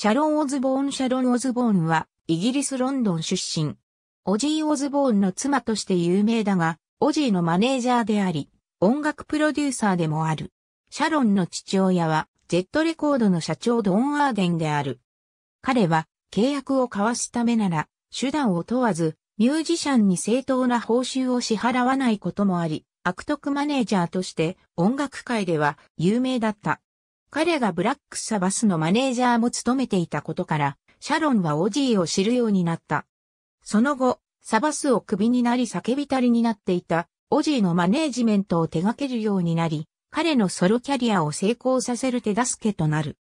シャロン・オズボーン・シャロン・オズボーンは、イギリス・ロンドン出身。オジー・オズボーンの妻として有名だが、オジーのマネージャーであり、音楽プロデューサーでもある。シャロンの父親は、ジェットレコードの社長ドン・アーデンである。彼は、契約を交わすためなら、手段を問わず、ミュージシャンに正当な報酬を支払わないこともあり、悪徳マネージャーとして音楽界では有名だった。彼がブラックサバスのマネージャーも務めていたことから、シャロンはオジーを知るようになった。その後、サバスをクビになり叫びたりになっていた、オジーのマネージメントを手掛けるようになり、彼のソロキャリアを成功させる手助けとなる。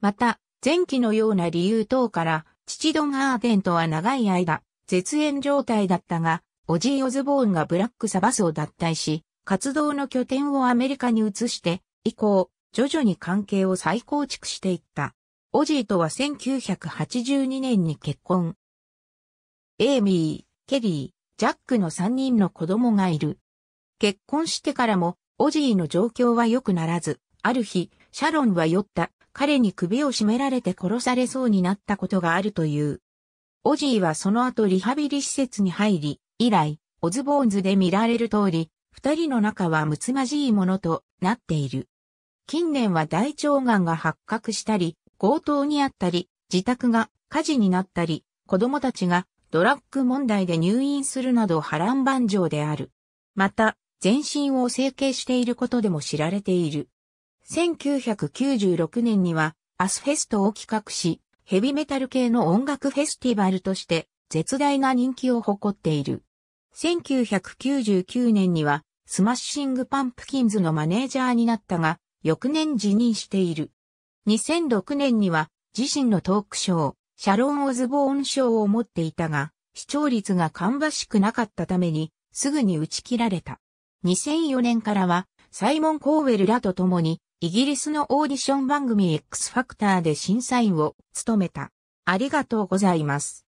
また、前期のような理由等から、父ドン・アーデンとは長い間、絶縁状態だったが、オジー・オズボーンがブラックサバスを脱退し、活動の拠点をアメリカに移して、以降、徐々に関係を再構築していった。オジーとは1982年に結婚。エイミー、ケリー、ジャックの3人の子供がいる。結婚してからも、オジーの状況は良くならず、ある日、シャロンは酔った、彼に首を絞められて殺されそうになったことがあるという。オジーはその後リハビリ施設に入り、以来、オズボーンズで見られる通り、二人の仲はむつまじいものとなっている。近年は大腸がんが発覚したり、強盗にあったり、自宅が火事になったり、子供たちがドラッグ問題で入院するなど波乱万丈である。また、全身を整形していることでも知られている。1996年にはアスフェストを企画し、ヘビメタル系の音楽フェスティバルとして絶大な人気を誇っている。1999年にはスマッシングパンプキンズのマネージャーになったが、翌年辞任している。2006年には自身のトークショー、シャロン・オズボーン賞を持っていたが、視聴率が芳しくなかったために、すぐに打ち切られた。2004年からは、サイモン・コーウェルらと共に、イギリスのオーディション番組 X ファクターで審査員を務めた。ありがとうございます。